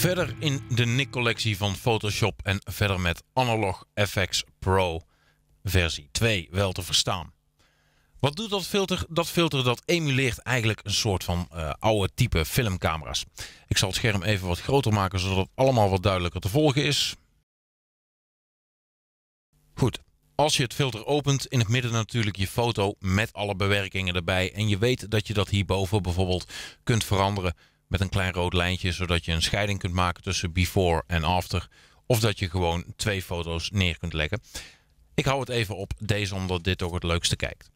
verder in de nick collectie van Photoshop en verder met Analog FX Pro versie 2 wel te verstaan. Wat doet dat filter? Dat filter dat emuleert eigenlijk een soort van eh, oude type filmcamera's. Ik zal het scherm even wat groter maken zodat het allemaal wat duidelijker te volgen is. Goed, als je het filter opent, in het midden natuurlijk je foto met alle bewerkingen erbij. En je weet dat je dat hierboven bijvoorbeeld kunt veranderen met een klein rood lijntje, zodat je een scheiding kunt maken tussen before en after. Of dat je gewoon twee foto's neer kunt leggen. Ik hou het even op deze, omdat dit ook het leukste kijkt.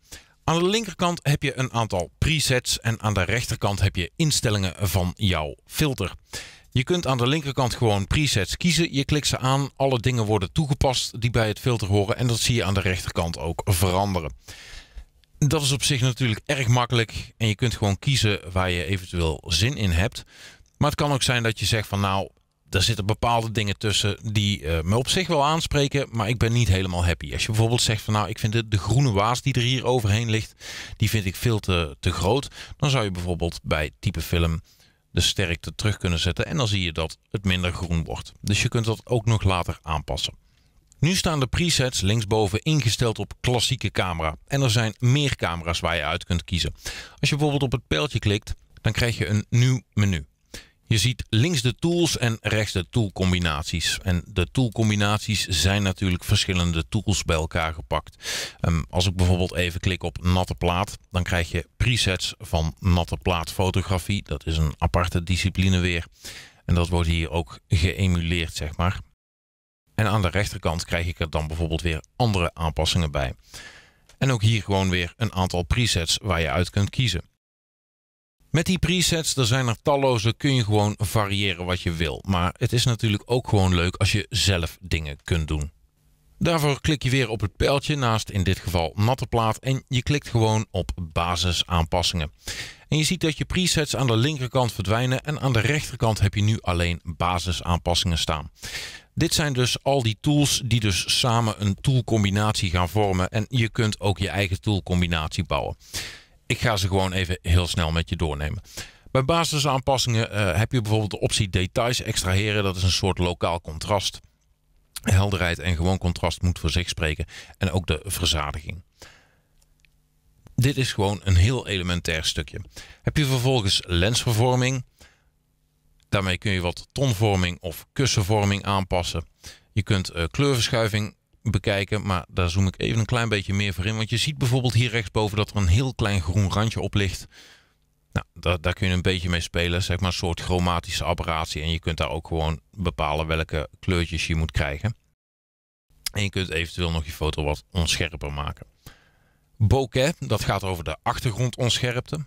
Aan de linkerkant heb je een aantal presets en aan de rechterkant heb je instellingen van jouw filter. Je kunt aan de linkerkant gewoon presets kiezen. Je klikt ze aan, alle dingen worden toegepast die bij het filter horen en dat zie je aan de rechterkant ook veranderen dat is op zich natuurlijk erg makkelijk. En je kunt gewoon kiezen waar je eventueel zin in hebt. Maar het kan ook zijn dat je zegt van nou, daar zitten bepaalde dingen tussen die eh, me op zich wel aanspreken, maar ik ben niet helemaal happy. Als je bijvoorbeeld zegt van nou, ik vind de, de groene waas die er hier overheen ligt, die vind ik veel te, te groot. Dan zou je bijvoorbeeld bij type film de sterkte terug kunnen zetten en dan zie je dat het minder groen wordt. Dus je kunt dat ook nog later aanpassen. Nu staan de presets linksboven ingesteld op klassieke camera. En er zijn meer camera's waar je uit kunt kiezen. Als je bijvoorbeeld op het pijltje klikt, dan krijg je een nieuw menu. Je ziet links de tools en rechts de toolcombinaties. En de toolcombinaties zijn natuurlijk verschillende tools bij elkaar gepakt. Ehm, als ik bijvoorbeeld even klik op natte plaat, dan krijg je presets van natte plaatfotografie. Dat is een aparte discipline weer. En dat wordt hier ook geëmuleerd, zeg maar. En aan de rechterkant krijg ik er dan bijvoorbeeld weer andere aanpassingen bij. En ook hier gewoon weer een aantal presets waar je uit kunt kiezen. Met die presets, er zijn er talloze, kun je gewoon variëren wat je wil. Maar het is natuurlijk ook gewoon leuk als je zelf dingen kunt doen. Daarvoor klik je weer op het pijltje naast in dit geval natte plaat en je klikt gewoon op basis aanpassingen. En je ziet dat je presets aan de linkerkant verdwijnen en aan de rechterkant heb je nu alleen basis aanpassingen staan. Dit zijn dus al die tools die dus samen een toolcombinatie gaan vormen. En je kunt ook je eigen toolcombinatie bouwen. Ik ga ze gewoon even heel snel met je doornemen. Bij basisaanpassingen eh, heb je bijvoorbeeld de optie details extraheren. Dat is een soort lokaal contrast. Helderheid en gewoon contrast moet voor zich spreken. En ook de verzadiging. Dit is gewoon een heel elementair stukje. Heb je vervolgens lensvervorming. Daarmee kun je wat tonvorming of kussenvorming aanpassen. Je kunt eh, kleurverschuiving bekijken, maar daar zoom ik even een klein beetje meer voor in. Want je ziet bijvoorbeeld hier rechtsboven dat er een heel klein groen randje op ligt. Nou, daar, daar kun je een beetje mee spelen, zeg maar een soort chromatische apparatie. En je kunt daar ook gewoon bepalen welke kleurtjes je moet krijgen. En je kunt eventueel nog je foto wat onscherper maken. Bokeh, dat gaat over de achtergrond onscherpte.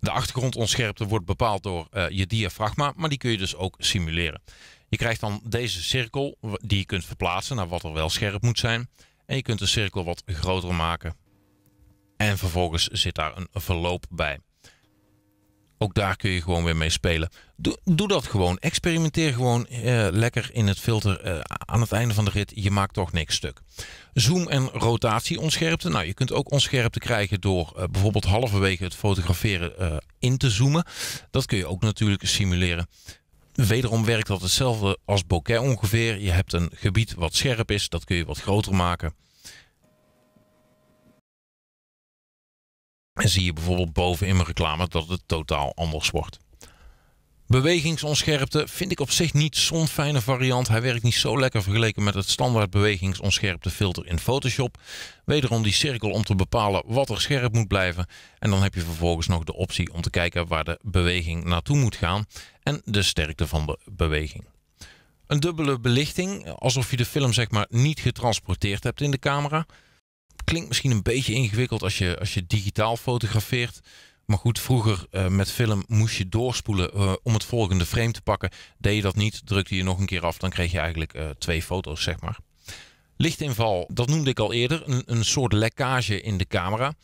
De achtergrondonscherpte wordt bepaald door eh, je diafragma, maar die kun je dus ook simuleren. Je krijgt dan deze cirkel die je kunt verplaatsen naar wat er wel scherp moet zijn. En je kunt de cirkel wat groter maken. En vervolgens zit daar een verloop bij. Ook daar kun je gewoon weer mee spelen. Doe, doe dat gewoon. Experimenteer gewoon eh, lekker in het filter. Eh, aan het einde van de rit, je maakt toch niks stuk. Zoom en rotatie onscherpte. Nou, je kunt ook onscherpte krijgen door eh, bijvoorbeeld halverwege het fotograferen in te zoomen. Dat kun je ook natuurlijk simuleren. Wederom werkt dat hetzelfde als bokeh ongeveer. Je hebt een gebied wat scherp is, dat kun je wat groter maken. En zie je bijvoorbeeld boven in mijn reclame dat het totaal anders wordt. Bewegingsonscherpte vind ik op zich niet zo'n fijne variant. Hij werkt niet zo lekker vergeleken met het standaard bewegingsonscherpte filter in Photoshop. Wederom die cirkel om te bepalen wat er scherp moet blijven. En dan heb je vervolgens nog de optie om te kijken waar de beweging naartoe moet gaan. En de sterkte van de beweging. Een dubbele belichting, alsof je de film zeg maar niet getransporteerd hebt in de camera klinkt misschien een beetje ingewikkeld als je, als je digitaal fotografeert. Maar goed, vroeger eh, met film moest je doorspoelen eh, om het volgende frame te pakken. Deed je dat niet, drukte je nog een keer af, dan kreeg je eigenlijk eh, twee foto's, zeg maar. Lichtinval, dat noemde ik al eerder, een, een soort lekkage in de camera.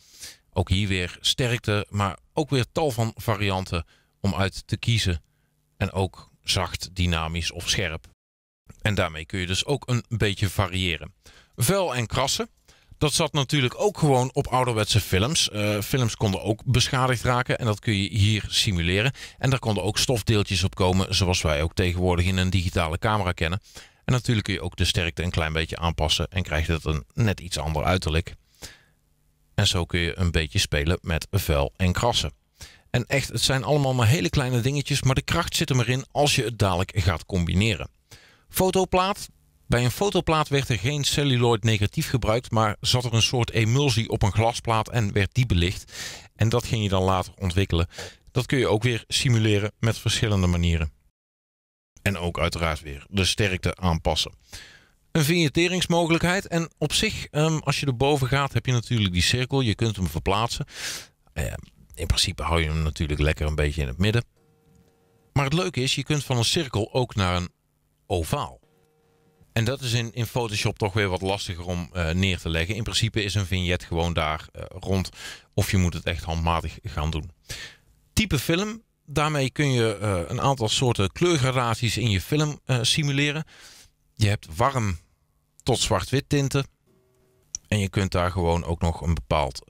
Ook hier weer sterkte, maar ook weer tal van varianten om uit te kiezen. En ook zacht, dynamisch of scherp. En daarmee kun je dus ook een beetje variëren. Vuil en krassen, dat zat natuurlijk ook gewoon op ouderwetse films. Eh, films konden ook beschadigd raken en dat kun je hier simuleren. En daar konden ook stofdeeltjes op komen, zoals wij ook tegenwoordig in een digitale camera kennen. En natuurlijk kun je ook de sterkte een klein beetje aanpassen en krijg je dat een net iets ander uiterlijk. En zo kun je een beetje spelen met vuil en krassen. En echt, het zijn allemaal maar hele kleine dingetjes, maar de kracht zit er maar in als je het dadelijk gaat combineren. Fotoplaat, bij een fotoplaat werd er geen celluloid negatief gebruikt, maar zat er een soort emulsie op een glasplaat en werd die belicht. En dat ging je dan later ontwikkelen. Dat kun je ook weer simuleren met verschillende manieren. En ook uiteraard weer de sterkte aanpassen. Een vignetteringsmogelijkheid. En op zich, ehm, als je erboven gaat, heb je natuurlijk die cirkel. Je kunt hem verplaatsen. Nou in principe hou je hem natuurlijk lekker een beetje in het midden. Maar het leuke is, je kunt van een cirkel ook naar een ovaal. En dat is in, in Photoshop toch weer wat lastiger om eh, neer te leggen. In principe is een vignet gewoon daar eh, rond. Of je moet het echt handmatig gaan doen. Type film. Daarmee kun je eh, een aantal soorten kleurgradaties in je film simuleren. Je hebt warm tot zwart-wit tinten. En je kunt daar gewoon ook nog een bepaald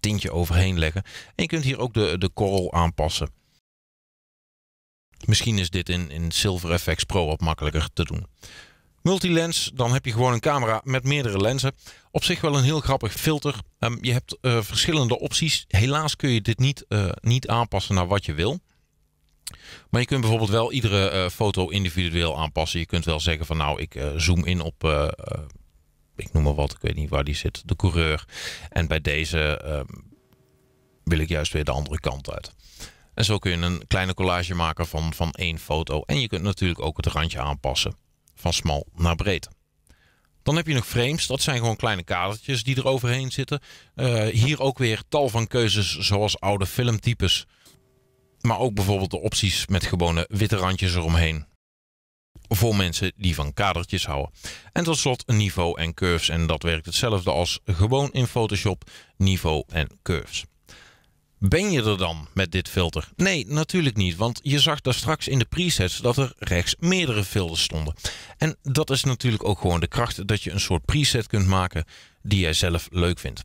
tintje overheen leggen. En je kunt hier ook de, de korrel aanpassen. Misschien is dit in, in Silver FX Pro wat makkelijker te doen. Multilens, dan heb je gewoon een camera met meerdere lenzen. Op zich wel een heel grappig filter. Ehm, je hebt eh, verschillende opties. Helaas kun je dit niet, eh, niet aanpassen naar wat je wil. Maar je kunt bijvoorbeeld wel iedere eh, foto individueel aanpassen. Je kunt wel zeggen van nou, ik zoom in op ik noem maar wat, ik weet niet waar die zit, de coureur. En bij deze ehm, wil ik juist weer de andere kant uit. En zo kun je een kleine collage maken van, van één foto. En je kunt natuurlijk ook het randje aanpassen van smal naar breed. Dan heb je nog frames, dat zijn gewoon kleine kadertjes die er overheen zitten. Eh, hier ook weer tal van keuzes zoals oude filmtypes. Maar ook bijvoorbeeld de opties met gewone witte randjes eromheen. Voor mensen die van kadertjes houden. En tot slot niveau en curves. En dat werkt hetzelfde als gewoon in Photoshop niveau en curves. Ben je er dan met dit filter? Nee, natuurlijk niet, want je zag daar straks in de presets dat er rechts meerdere filters stonden. En dat is natuurlijk ook gewoon de kracht dat je een soort preset kunt maken die jij zelf leuk vindt.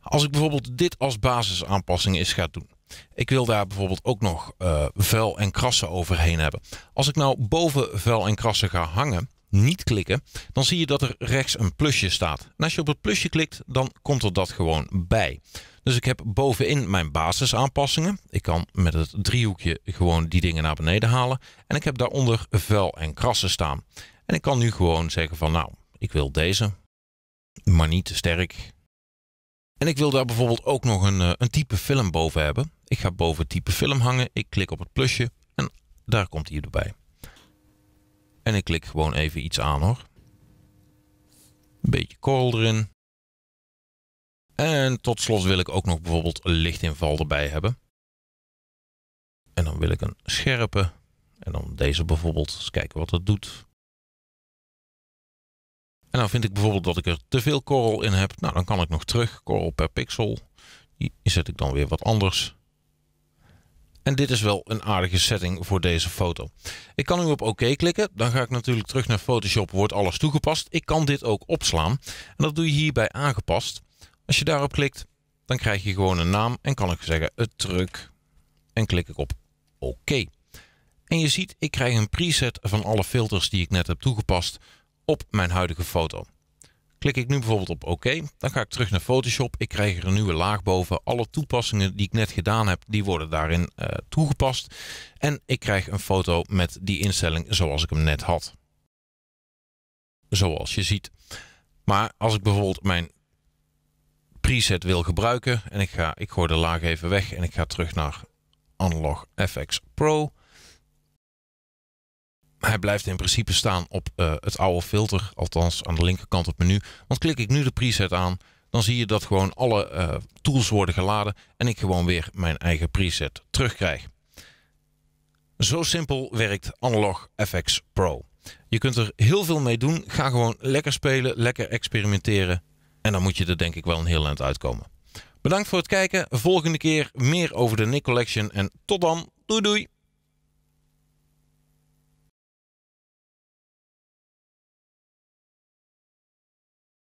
Als ik bijvoorbeeld dit als basisaanpassing eens ga doen. Ik wil daar bijvoorbeeld ook nog uh, vuil en krassen overheen hebben. Als ik nou boven vuil en krassen ga hangen, niet klikken, dan zie je dat er rechts een plusje staat. En als je op het plusje klikt, dan komt er dat gewoon bij. Dus ik heb bovenin mijn basisaanpassingen. Ik kan met het driehoekje gewoon die dingen naar beneden halen. En ik heb daaronder vuil en krassen staan. En ik kan nu gewoon zeggen van nou, ik wil deze, maar niet te sterk. En ik wil daar bijvoorbeeld ook nog een, eh, een type film boven hebben. Ik ga boven type film hangen. Ik klik op het plusje en daar komt hij erbij. En ik klik gewoon even iets aan hoor. Een beetje korrel erin. En tot slot wil ik ook nog bijvoorbeeld lichtinval erbij hebben. En dan wil ik een scherpe. En dan deze bijvoorbeeld. Eens kijken wat het doet. En dan vind ik bijvoorbeeld dat ik er te veel korrel in heb. Nou, dan kan ik nog terug. Korrel per pixel. Die zet ik dan weer wat anders. En dit is wel een aardige setting voor deze foto. Ik kan nu op OK klikken. Dan ga ik natuurlijk terug naar Photoshop. Wordt alles toegepast. Ik kan dit ook opslaan. En dat doe je hierbij aangepast. Als je daarop klikt, dan krijg je gewoon een naam en kan ik zeggen het truc En klik ik op oké. En je ziet, ik krijg een preset van alle filters die ik net heb toegepast op mijn huidige foto. Klik ik nu bijvoorbeeld op oké, dan ga ik terug naar Photoshop. Ik krijg er een nieuwe laag boven. Alle toepassingen die ik net gedaan heb, die worden daarin eh, toegepast. En ik krijg een foto met die instelling zoals ik hem net had. Zoals je ziet. Maar als ik bijvoorbeeld mijn preset wil gebruiken. En ik, ga, ik gooi de laag even weg en ik ga terug naar Analog FX Pro. Hij blijft in principe staan op eh, het oude filter, althans aan de linkerkant op het menu. Want klik ik nu de preset aan, dan zie je dat gewoon alle eh, tools worden geladen en ik gewoon weer mijn eigen preset terugkrijg. Zo simpel werkt Analog FX Pro. Je kunt er heel veel mee doen. Ga gewoon lekker spelen, lekker experimenteren en dan moet je er denk ik wel een heel eind uitkomen. Bedankt voor het kijken. Volgende keer meer over de Nick Collection. En tot dan. Doei doei.